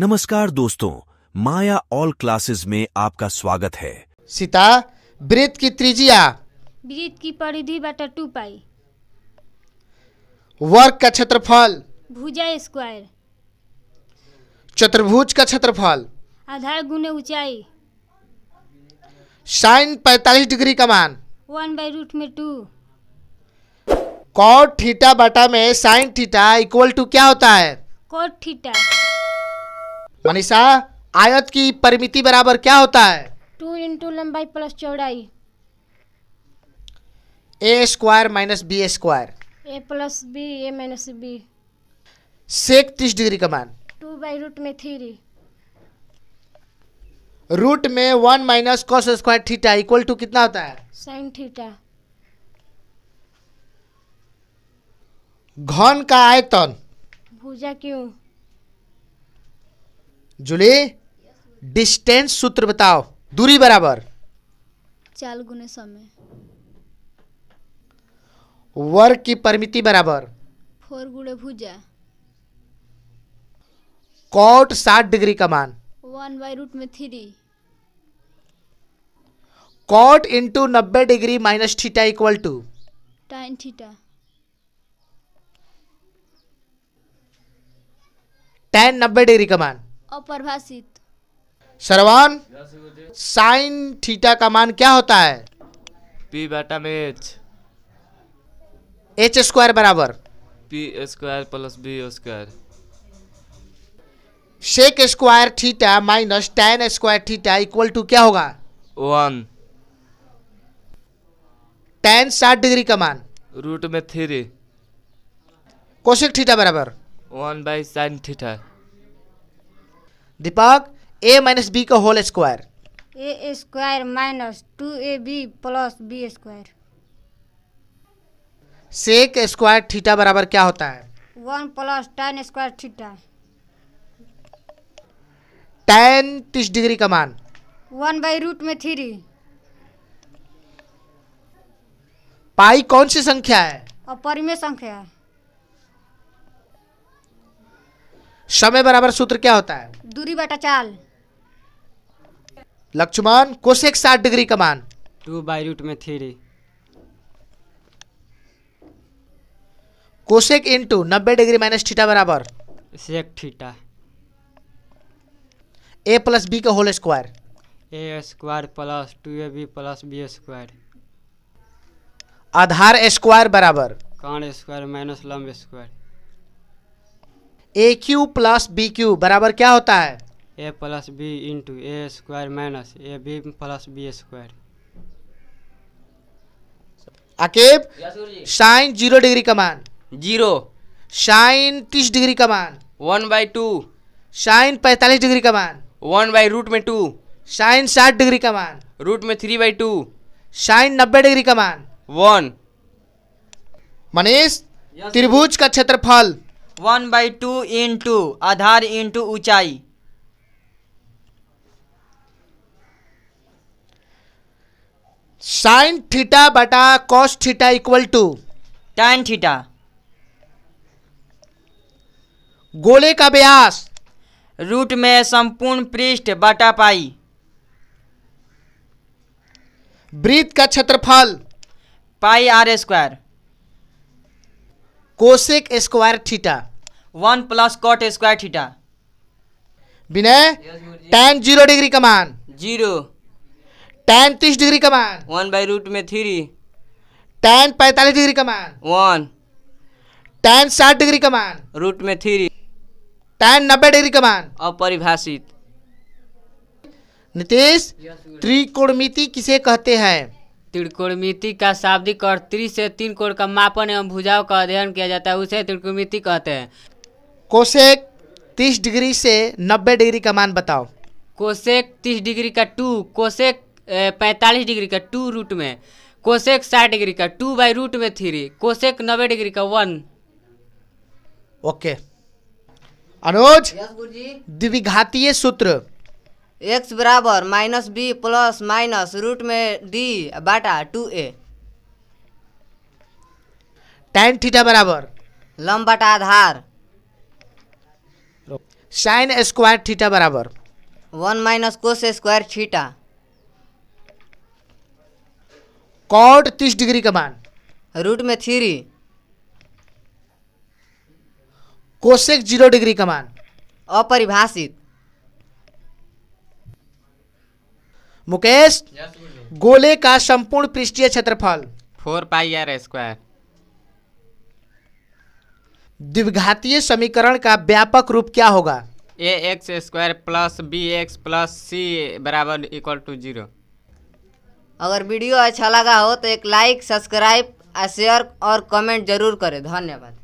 नमस्कार दोस्तों माया all classes में आपका स्वागत है सीता वृत्त की त्रिज्या वृत्त की परिधि बटा टू पाई वर्ग का क्षेत्रफल भुजा स्क्वायर चतुर्भुज का क्षेत्रफल आधार गुने ऊंचाई साइन पैतालीस डिग्री का मान वन बाई रूट में टू कॉट थीटा बटा में साइन थीटा इक्वल टू क्या होता है कॉट थीटा मनीषा आयत की परिमिति बराबर क्या होता है टू इंटू लंबाई प्लस चौड़ाई A square minus B square A plus B A minus B sec तीस डिग्री का मान टू बाई रूट में थ्री रूट में one minus cos square theta equal to कितना होता है साइन थीटा घन का आयतन भुजा क्यों जुले डिस्टेंस सूत्र बताओ दूरी बराबर चाल गुने समय वर्ग की परिमिति बराबर फोर गुड़े भुजा कोट साठ डिग्री का मान वन बाई रूट में थ्री कोट इंटू नब्बे degree minus theta equal to tan theta tan नब्बे डिग्री का मान अपरभाषित श्रवण साइन थीटा का मान क्या होता है पी बाटा में एच एच स्क्वायर बराबर P square plus B square sec square theta minus tan square theta equal to क्या होगा वन टेन साठ डिग्री का मान रूट में थ्री कोशिक थीटा बराबर वन बाई साइन थीटा दीपक ए माइनस बी का whole square A square minus two A B plus B square sec square theta बराबर क्या होता है one plus tan square theta tan तीस degree का मान वन बाई रूट में थ्री पाई कौन सी संख्या है अपरिमेय संख्या है समय बराबर सूत्र क्या होता है दूरी बटा चाल लक्ष्मण कोशेक साठ डिग्री का मान टू बाई रूट में थ्री कोसेक इंटू नब्बे डिग्री माइनस थीटा बराबर sec theta A plus B का whole square A square plus two A B plus B square आधार स्क्वायर बराबर कर्ण स्क्वायर माइनस लंब square A cube plus B cube बराबर क्या होता है A plus B into A square minus A B plus B square अकेब sine zero degree का मान जीरो साइन तीस डिग्री का मान वन बाई टू साइन पैंतालीस डिग्री का मान वन बाई रूट में टू साइन साठ डिग्री का मान रूट में थ्री बाई टू साइन नब्बे डिग्री का मान वन मनीष त्रिभुज का क्षेत्रफल one by two into आधार इन टू ऊंचाई साइन थीटा बटा cos theta equal to tan theta गोले का व्यास रूट में संपूर्ण पृष्ठ बटा पाई वृत्त का क्षेत्रफल pi R square cosec square theta one plus cot square theta विनय टेन जीरो डिग्री का मान जीरो टेन तीस डिग्री का मान वन बाई रूट में थ्री टेन पैंतालीस डिग्री का मान वन टेन साठ डिग्री का मान रूट में थ्री टेन नब्बे डिग्री का मान अपरिभाषित नीतीश त्रिकोणमिति किसे कहते हैं त्रिकोणमिति का शाब्दिक और त्रि से तीन कोण का मापन एवं भुजाओं का अध्ययन किया जाता है उसे त्रिकोणमिति कहते हैं कोशेक तीस डिग्री से नब्बे डिग्री का मान बताओ कोशेक तीस डिग्री का टू कोशेक पैंतालीस डिग्री का टू रूट में कोशेक साठ डिग्री का टू बाई रूट में थ्री कोशेक नब्बे डिग्री का वन ओके अनुज द्विघातीय सूत्र एक्स बराबर minus B plus minus root में डी बाटा टू ए टाइन थीटा बराबर लम बटा आधार साइन स्क्वायर थीटा बराबर one minus cos square theta cot तीस डिग्री का मान रूट में थ्री कोशेक जीरो डिग्री का मान अपरिभाषित मुकेश तो गोले का संपूर्ण पृष्ठीय क्षेत्रफल फोर पाई आर स्क्वायर द्विघातीय समीकरण का व्यापक रूप क्या होगा A X square plus B X plus C बराबर इक्वल टू जीरो अगर वीडियो अच्छा लगा हो तो एक लाइक सब्सक्राइब शेयर और कमेंट जरूर करें धन्यवाद